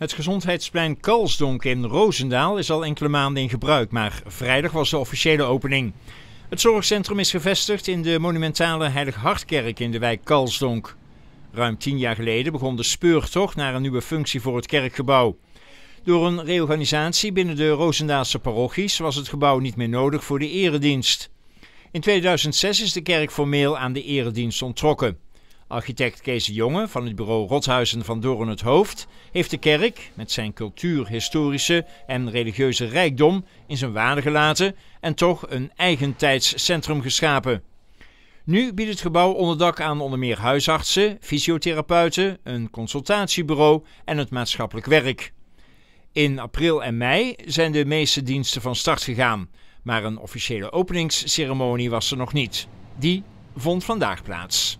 Het gezondheidsplein Kalsdonk in Roosendaal is al enkele maanden in gebruik, maar vrijdag was de officiële opening. Het zorgcentrum is gevestigd in de monumentale Heilig Hartkerk in de wijk Kalsdonk. Ruim tien jaar geleden begon de speurtocht naar een nieuwe functie voor het kerkgebouw. Door een reorganisatie binnen de Roosendaalse parochies was het gebouw niet meer nodig voor de eredienst. In 2006 is de kerk formeel aan de eredienst onttrokken. Architect Kees de Jonge van het bureau Rotshuizen van Doorn het Hoofd heeft de kerk met zijn cultuur, historische en religieuze rijkdom in zijn waarde gelaten en toch een eigen tijdscentrum geschapen. Nu biedt het gebouw onderdak aan onder meer huisartsen, fysiotherapeuten, een consultatiebureau en het maatschappelijk werk. In april en mei zijn de meeste diensten van start gegaan, maar een officiële openingsceremonie was er nog niet. Die vond vandaag plaats.